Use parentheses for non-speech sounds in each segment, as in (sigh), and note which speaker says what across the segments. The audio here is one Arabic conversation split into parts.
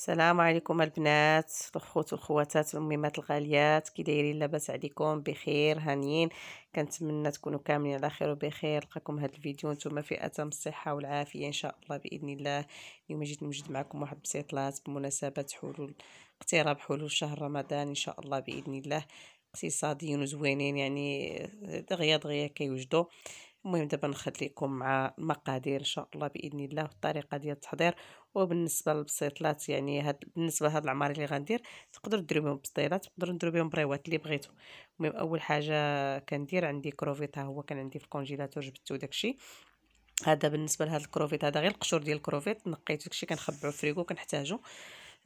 Speaker 1: السلام عليكم البنات الخوت والخواتات الميمات الغاليات كي دايرين لاباس عليكم بخير هانيين كنتمنى تكونوا كاملين على خير وبخير نلقاكم هذا الفيديو نتوما في اتم الصحه والعافيه ان شاء الله باذن الله اليوم جيت نوجد معكم واحد بسيطلات بمناسبه حلول اقتراب حلول شهر رمضان ان شاء الله باذن الله اقتصاديين وزوينين يعني دغيا دغيا كيوجدوا كي المهم دابا نخليكم مع المقادير ان شاء الله باذن الله والطريقه ديال التحضير وبالنسبه للبسيطلات يعني هاد بالنسبه لهاد العمار اللي غندير تقدروا ديروا بهم بسطيلات تقدروا ديروا بهم بريوات اللي بغيتو المهم اول حاجه كندير عندي كروفيط ها هو كان عندي في الكونجيلاتور جبتو داكشي هذا بالنسبه لهاد الكروفيت هذا غير القشور ديال الكروفيت نقيت داكشي كنخبعو في الفريكو كنحتاجو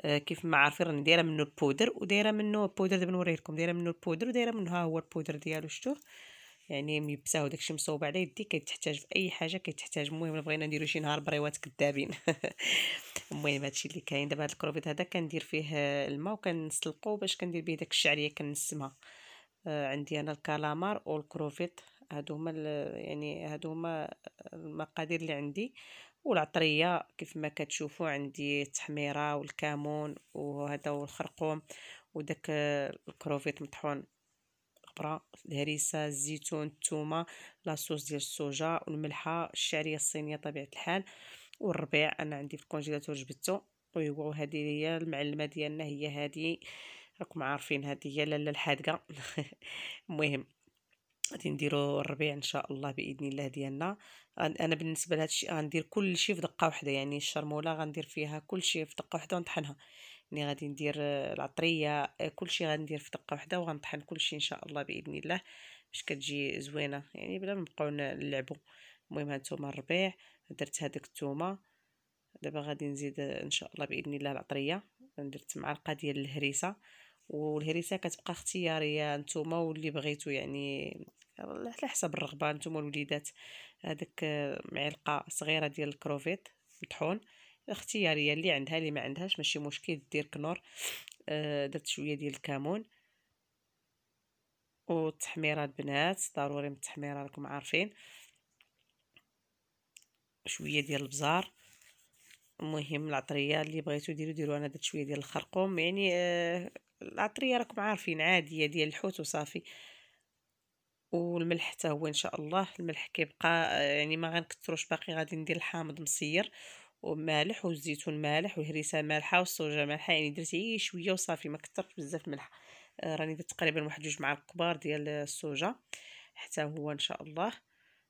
Speaker 1: آه، كيف ما عارفين راني دايره منه البودر ودايره منه البودر دابا نوريه لكم دايره منه البودر ودايره منه ها هو البودر ديالو شتوه يعني ميبساو داكشي مصوب على يدي كتحتاج في اي حاجه كتحتاج المهم بغينا نديرو شي نهار بريوات كذابين (laughs) المهم هادشي اللي كاين دابا هاد الكروفيت هذا كندير فيه الماء وكنسلقو باش كندير به داك الشعريه كنسمها آه، عندي انا الكالامار والكروفيت هادو هما يعني هادو هما المقادير اللي عندي والعطريه كيف ما كتشوفوا عندي التحميره والكمون وهذا والخرقوم وداك الكروفيت مطحون الخضراء الهريسه الزيتون الثومه لاصوص ديال الصوجا والملحه الشعريه الصينيه طبيعه الحال والربيع انا عندي في الكونجيلاتور جبدته ويوا هذه هي المعلمه ديالنا هي هذه راكم عارفين هذه هي لاله الحادقه (laughs) المهم غادي نديرو الربيع ان شاء الله باذن الله ديالنا انا بالنسبه لهذا الشيء غندير كل شيء في دقه واحده يعني الشرموله غندير فيها كل شيء في دقه واحده ونطحنها اني غادي ندير العطريه آه، كلشي غندير في دقه واحده وغنطحن كلشي ان شاء الله باذن الله باش كتجي زوينه يعني بلا ما نبقاو نلعبوا المهم هانتوما الربيع درت هذيك الثومه دابا غادي نزيد ان شاء الله باذن الله العطريه درت معلقه ديال الهريسه والهريسه كتبقى اختياريه نتوما واللي بغيتو يعني على حسب الرغبه نتوما الوليدات هذاك معلقه صغيره ديال الكروفيت مطحون اختياريه اللي عندها اللي ما عندهاش ماشي مشكل دير كنور آه، درت شويه ديال الكمون والتحميره البنات ضروري من التحميره راكم عارفين شويه ديال البزار المهم العطريه اللي بغيتو ديرو ديرو انا درت شويه ديال الخرقوم يعني آه العطريه راكم عارفين عاديه ديال الحوت وصافي والملح حتى هو ان شاء الله الملح كيبقى آه، يعني ما غنكثروش باقي غادي ندير الحامض مسير ومالح والزيتون مالح والهريسه مالحه والصوجه مالحه يعني درت غير شويه وصافي ما كثرتش بزاف الملح آه راني درت تقريبا واحد جوج معالق كبار ديال الصوجه حتى هو ان شاء الله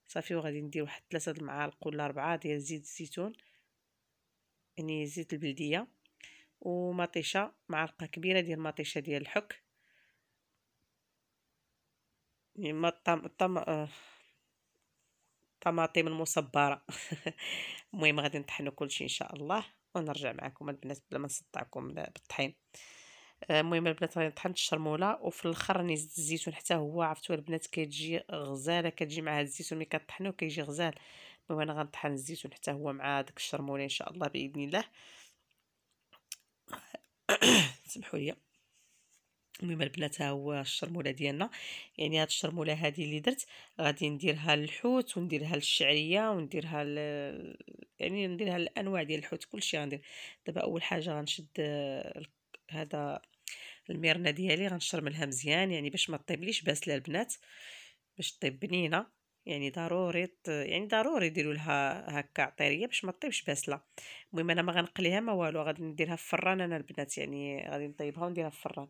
Speaker 1: صافي وغادي ندير واحد ثلاثه المعالق ولا اربعه ديال زيت الزيتون يعني زيت البلديه ومطيشه معلقه كبيره ديال مطيشه ديال الحك يعني طم طم آه الطماطم طيب المصبره (laughs) المهم غادي نطحنوا كلشي ان شاء الله ونرجع معكم البنات بلا ما نسطعكم بالطحين آه، المهم البنات راني طحنت الشرموله وفي الاخر راني زدت الزيتون حتى هو عرفتوا البنات كتجي غزاله كتجي مع الزيتون ملي كطحنو كيجي غزال المهم انا غنطحن الزيتون حتى هو مع داك الشرموله ان شاء الله باذن الله (coughs) سمحوا لي المهم البنات ها هو الشرموله ديالنا يعني هاد الشرموله هادي اللي درت غادي نديرها للحوت ونديرها للشعريه ونديرها ل... يعني نديرها الانواع ديال الحوت كلشي غندير دابا اول حاجه غنشد هذا الميرنه ديالي غنشرملها مزيان يعني باش ما طيبليش باسله البنات باش طيب بنينه يعني ضروري يعني ضروري ديروا لها هكا عطيريه باش ما طيبش باسله المهم انا ما غنقليها ما والو غادي نديرها في الفران انا البنات يعني غادي نطيبها ونديرها في الفران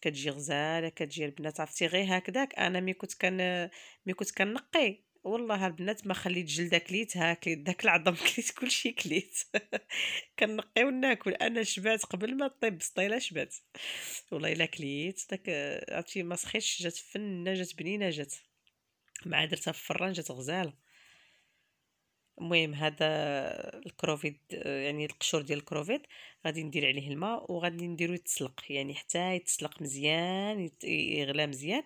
Speaker 1: كتجي غزاله كتجي البنات عرفتي غير هكذاك انا ملي كنت كان ملي كنت كنقي والله البنات ما خليت جلدك كليتها كليت داك العظم (laughs) كليت كلشي كليت كنقي وناكل انا شبعت قبل ما طيب بسطيله شبعت والله الا كليت داك عرفتي ما سخيتش جات فنه جات بنينه جات مع درتها في الفران جات غزاله المهم هذا الكروفيد يعني القشور ديال الكروفيد غادي ندير عليه الماء وغادي نديرو يتسلق يعني حتى يتسلق مزيان يغلى مزيان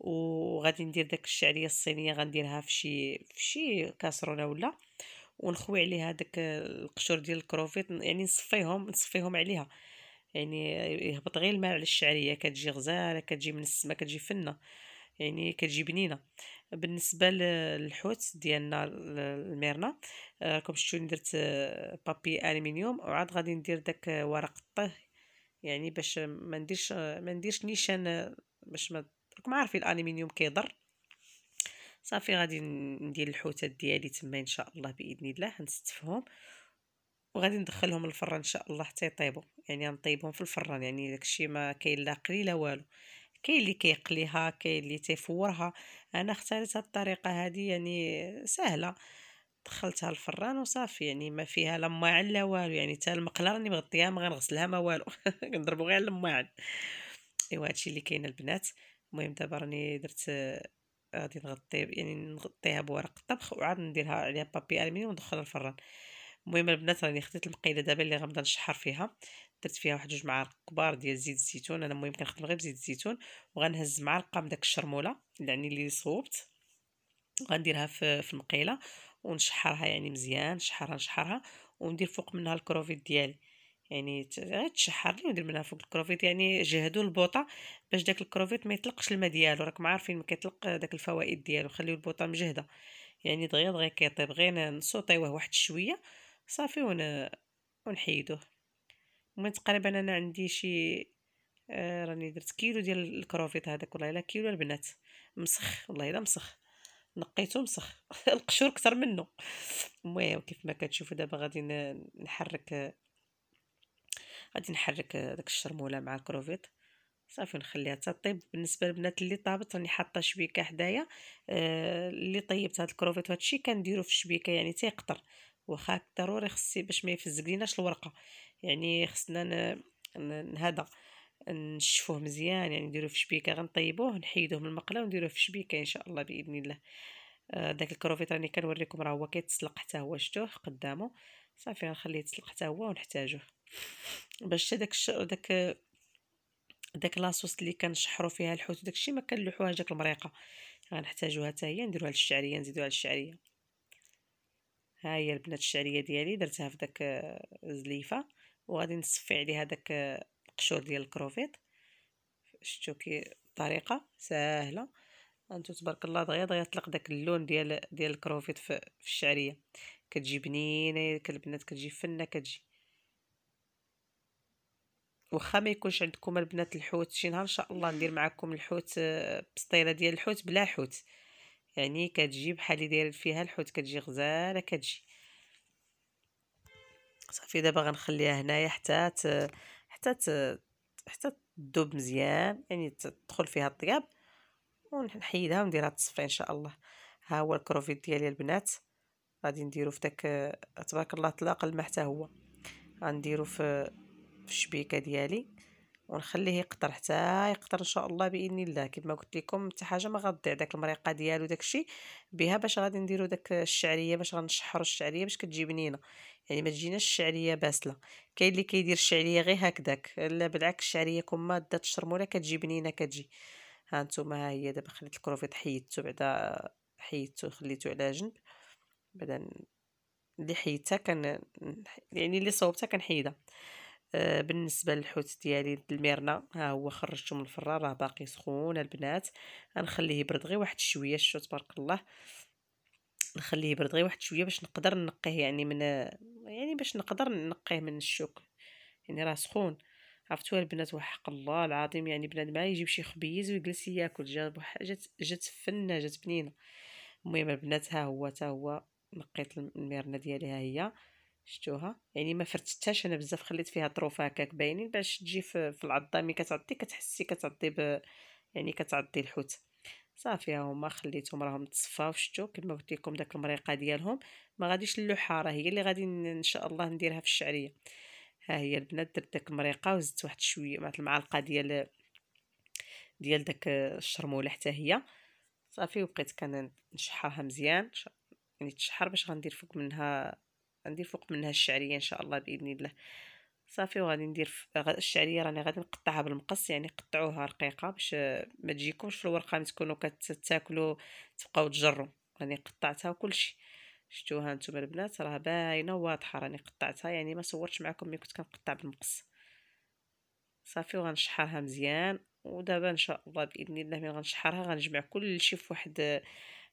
Speaker 1: وغادي ندير داك الشعريه الصينيه غنديرها في شي في شي كاسرونه ولا ونخوي عليها داك القشور ديال الكروفيت يعني نصفيهم نصفيهم عليها يعني يهبط غير الماء على الشعريه كتجي غزاله كتجي من السما كتجي فنه يعني كتجي بنينه بالنسبه للحوت ديالنا الميرنا آه، راكم شفتوني درت آه، بابي الومنيوم وعاد غادي ندير داك آه، ورق الطه يعني باش ما نديرش ما نديرش نيشان باش ما راكم عارفين الالومنيوم كيضر صافي غادي ندير الحوتات ديالي تما ان شاء الله باذن الله نستفهم وغادي ندخلهم الفران ان شاء الله حتى يطيبوا يعني نطيبهم في الفران يعني داكشي ما كاين لا قليله والو كاين اللي كيقليها كاين اللي تيفورها انا اختاريت هاد الطريقه هذه يعني سهله دخلتها الفران وصافي يعني ما فيها لا مواعن لا والو يعني حتى المقله راني مغطيها ما غنغسلها ما والو كنضربو (laughs) غير المواعن ايوا هادشي اللي كاين البنات المهم دابا راني درت غادي نغطي يعني نغطيها بورق الطبخ وعاد نديرها عليها بابي الومنيوم وندخلها الفران المهم البنات راني خديت المقيده دابا اللي غنبدا نشحر فيها درت فيها واحد جوج معالق كبار ديال زيت الزيتون انا المهم كنخدم غير بزيت الزيتون وغنهز معلقه من داك الشرموله يعني اللي صوبت غنديرها في, في المقيله ونشحرها يعني مزيان نشحرها نشحرها وندير فوق منها الكروفيت ديالي يعني غير تشحر لي وندير منها فوق الكروفيت يعني جهدوا البوطه باش داك الكروفيت ما يطلقش الماء ديالو راكم عارفين ما كيطلق داك الفوائد ديالو خليو البوطه مجهده يعني دغيا دغيا كيطيب غير نسوطيوه واحد شويه صافي ون ونحيدوه المهم تقريبا انا عندي شي آه، راني درت كيلو ديال الكروفيط هذاك والله الا كيلو البنات مسخ والله الا مسخ نقيته مسخ (laughs) القشور كتر منه المهم كيف ما كتشوفوا دابا غادي نحرك غادي نحرك داك الشرموله مع الكروفيط صافي نخليها تطيب بالنسبه للبنات اللي طابت راني حاطه شبيكه حدايا آه اللي طيبت هاد الكروفيط وهادشي كنديرو في الشبيكه يعني تيقطر واخا ضروري خصي باش ما يفزق ليناش الورقه يعني خصنا هذا نشفوه مزيان يعني نديروه في شبيكه غنطيبوه نحيدوه من المقله ونديروه في شبيكه ان شاء الله باذن الله آه، داك الكروفيت راني كنوريكم راه هو كيتسلق حتى هو شتوه قدامه صافي غنخليه يتسلق حتى هو ونحتاجوه باش داك الش... داك داك لاصوص اللي كنشحرو فيها الحوت وداكشي ما كنلوحوها ديك المريقه غنحتاجوها حتى هي نديروها للشعريه نزيدوها للشعريه ها هي البنات الشعريه ديالي درتها في داك الزليفه آه، وغادي نصفي عليه هذاك القشور ديال الكروفيط شفتوا كي طريقه سهله انتو تبارك الله دغيا دغيا طلق داك اللون ديال ديال الكروفيط في, في الشعريه كتجي بنينه البنات كتجي فنه كتجي واخا ما يكونش عندكم البنات الحوت شي نهار ان شاء الله ندير معكم الحوت آه، بسطيله ديال الحوت بلا حوت يعني كتجي بحال اللي داير فيها الحوت كتجي غزاله كتجي صافي دابا غنخليها هنايا حتى ت... حتى ت... حتى تذوب مزيان يعني تدخل فيها الطياب ونحيدها ونديرها تصفي ان شاء الله ها هو الكروفيت ديالي البنات غادي نديرو في داك تبارك الله طلاق الماء حتى هو غنديرو في الشبيكه ديالي ونخليه يقطر حتى يقطر ان شاء الله باذن الله كما قلت لكم حتى حاجه ما غضيع داك المريقه ديالو داكشي بها باش غادي نديرو داك الشعريه باش غنشحروا الشعريه باش كتجي بنينه يعني ما تجيناش الشعريه باسله كاين اللي كيدير الشعريه غير هكذاك لا بالعكس الشعريه ما دات الشرموله كتجي بنينه كتجي ها نتوما ها هي دابا خليت الكروفيط حيدته بعدا حيدته خليته على جنب بعدا اللي حيدتها كان يعني اللي صوبتها كنحيدها آه، بالنسبه للحوت ديالي الميرنا ها هو خرجته من الفران راه باقي سخون البنات غنخليه يبرد غير واحد شويه الشو تبارك الله نخليه يبرد غير واحد شويه باش نقدر نقيه يعني من يعني باش نقدر نقيه من الشوك يعني راه سخون عرفتوا البنات وحق الله العظيم يعني بنادم يجيب شي خبيز ويجلس ياكل جات جات جات فنه جات بنينه المهم البنات ها هو تا هو نقيت الميرنا ديالي ها هي شتوها يعني ما فرتتهاش انا بزاف خليت فيها طروف هكاك باينين باش تجي في, في العضه ملي كتعضي كتحسي كتعضي ب يعني كتعضي الحوت صافي ها هما خليتهم راهم تصفاو شتو كما قلت لكم داك المريقه ديالهم ما غاديش اللحه راه هي اللي غادي ان شاء الله نديرها في الشعريه ها هي البنات درت داك المريقه وزدت واحد شويه مع المعلقه ديال ديال داك الشرموله حتى هي صافي وبقيت كنشحرها مزيان يعني تشحر باش غندير فوق منها غندير فوق منها الشعريه ان شاء الله باذن الله صافي وغادي ندير الشعريه راني غادي نقطعها بالمقص يعني قطعوها رقيقه باش ما تجيكمش في الورقه يعني تكونوا كتاكلوا تبقاو تجروا راني قطعتها وكلشي شفتوها نتوما البنات راه باينه واضحه راني قطعتها يعني ما صورتش معكم ملي كنت كنقطع بالمقص صافي وغنشحرها مزيان ودابا ان شاء الله باذن الله ملي غنشحرها غنجمع كلشي في واحد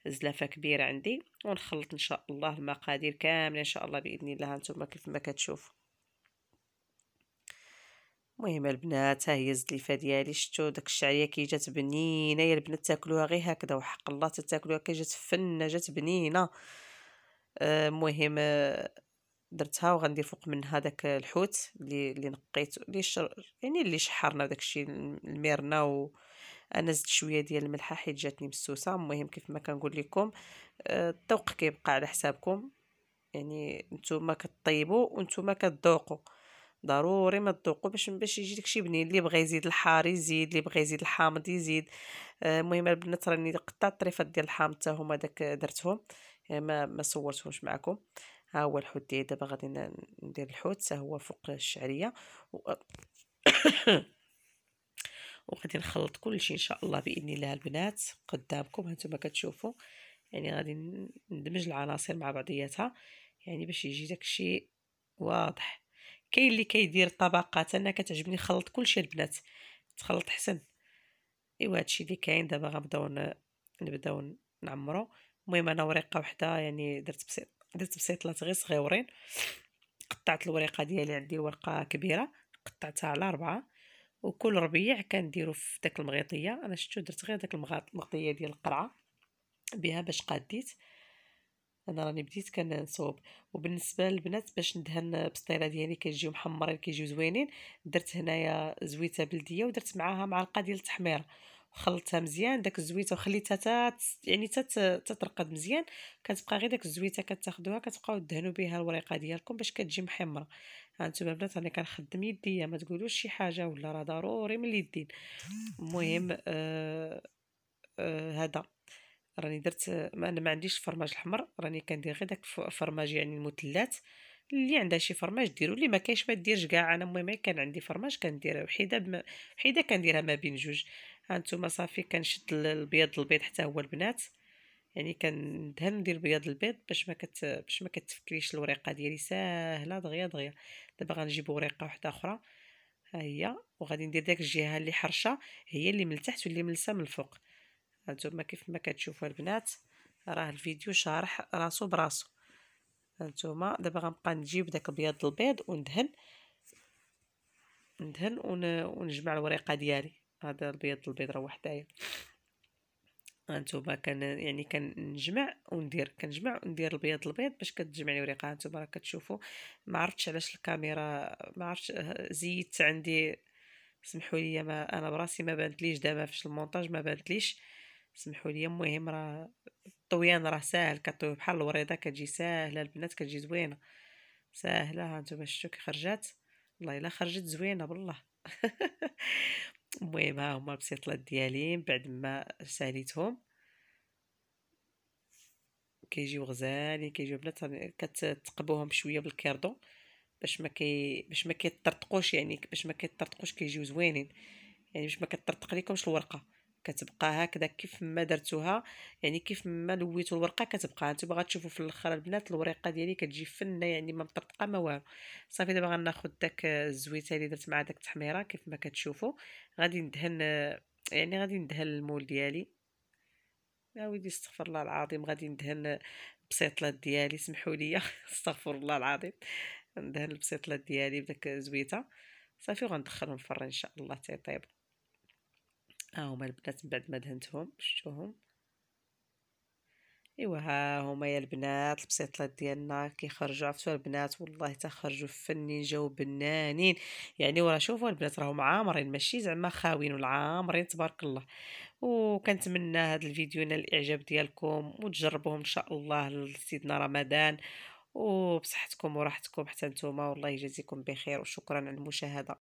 Speaker 1: زلافه كبيره عندي ونخلط ان شاء الله المقادير كامله ان شاء الله باذن الله هانتوما كيف ما كتشوفوا المهم البنات ها هي الزليفه ديالي شتو داك الشعريه كي جات بنينه يا البنات تاكلوها غير هكذا وحق الله تاكلوها كي جات فنه جات بنينه آه، المهم آه، درتها وغندير فوق منها داك الحوت اللي اللي نقيت اللي شر يعني اللي شحرنا داك الشيء الميرنا و انا زدت شويه ديال الملحه حيت جاتني بالسوسه المهم كيف ما كنقول لكم الذوق كيبقى على حسابكم يعني نتوما كطيبوا وانتوما كتذوقوا ضروري ما تذوقوا باش باش يجي داكشي بنين اللي بغى يزيد الحار يزيد اللي بغى يزيد الحامض يزيد المهم البنات راني قطعت الطريفات ديال الحامض حتى هما داك درتهم يعني ما ما صورتهمش معكم ها هو الحوت ديالي دابا غادي ندير الحوت حتى هو فوق الشعريه و... وغادي نخلط كلشي ان شاء الله باذن الله البنات قدامكم هانتوما كتشوفوا يعني غادي ندمج العناصر مع بعضياتها يعني باش يجي داكشي واضح كاين اللي كيدير طبقات انا كتعجبني نخلط كلشي البنات تخلط حسن ايوا هادشي اللي كاين دابا غنبداو نبداو نعمرو المهم انا ورقه وحده يعني درت بسيط درت لات غير صغيورين قطعت الورقه ديالي عندي ورقه كبيره قطعتها على أربعة وكل ربيع كنديرو في داك المغيطيه انا شفتو درت غير داك المغطيه ديال القرعه بها باش قاديت انا راني بديت كنصوب وبالنسبه للبنات باش ندهن بسطيله ديالي كيجيو محمرين كيجيو زوينين درت هنايا زويته بلديه ودرت معاها معلقه ديال التحمير خلطتها مزيان داك الزويته وخليتها تات يعني تات تترقد مزيان كتبقى غير داك الزويته كتاخذوها كتبقاو تدهنوا بها الوريقه ديالكم باش كتجي محمره ها انتم البنات انا كنخدم يديا ما تقولوش شي حاجه ولا راه ضروري من اليدين المهم آه آه راني درت ما انا ما عنديش فرماج الحمر راني كندير غير داك فرماج يعني المثلث اللي عندها شي فرماج ديرو اللي ما كاينش ما ديرش كاع انا المهم كان عندي فرماج كنديرها وحيده بم... وحيده كنديرها ما بين جوج هانتوما صافي كنشد البيض البيض حتى هو البنات يعني كندهن ندير بياض البيض باش ما كت باش ما كتفكريش الوريقه ديالي ساهله دغيا دغيا دابا غنجيب وريقه واحده اخرى ها هي وغادي ندير داك الجهه اللي حرشه هي اللي من التحت واللي ملسه من الفوق هانتوما كيف ما كتشوفوا البنات راه الفيديو شارح راسو براسو هانتوما دابا غنبقى نجيب داك البيض البيض وندهن ندهن ونجمع الوريقه ديالي هذا البيض البيض راه وحدايا هانتوما كان يعني كنجمع وندير كنجمع وندير البيض البيض باش كتجمع لي وريقه هانتوما راه كتشوفوا ما عرفتش علاش الكاميرا ما عرفتش زيدت عندي سمحوا لي ما انا براسي ما ليش دابا في المونتاج ما ليش سمحوا لي المهم راه الطويان راه ساهل كطوي بحال الوريضه كتجي ساهله البنات كتجي زوينه ساهله هانتوما شفتو كي خرجات والله الا خرجت زوينه بالله (laughs) المهم ها هما البسيطلات ديالي من بعد ما ساليتهم كيجيو غزالين كيجيو بنات كتقبوهم شويه بالكاردو باش ما كي باش ما كيطرطقوش يعني باش ما كيطرطقوش كيجيو زوينين يعني باش ما كترطق ليكمش الورقه كتبقى هكذا كيف ما درتوها يعني كيف ما لويتو الورقه كتبقى انتم باغا تشوفوا في الاخر البنات الوريقه ديالي كتجي فنه يعني ما مطرطقه ما والو صافي دابا غناخذ داك الزويته اللي درت مع داك التحميره كيف ما كتشوفوا غادي ندهن يعني غادي ندهن المول ديالي يا ويلي استغفر الله العظيم غادي ندهن البسيطلات ديالي سمحوا لي (laughs) استغفر الله العظيم ندهن البسيطلات ديالي بداك زويته صافي وغندخلهم الفرن ان شاء الله تيطيبوا طيب. ها اه، هما البنات من بعد ما دهنتهم شفتوهم ايوا ها هما يا البنات البسيطلات ديالنا كيخرجوا عرفتوا البنات والله تا خرجوا فنين جاو بنانين يعني ورا شوفوا البنات راهم عامرين ماشي زعما خاوين ولا عامرين تبارك الله وكنتمنى هذا الفيديو ينال الاعجاب ديالكم وتجربوهم ان شاء الله لسيدنا رمضان وبصحتكم وراحتكم حتى نتوما والله يجازيكم بخير وشكرا على المشاهده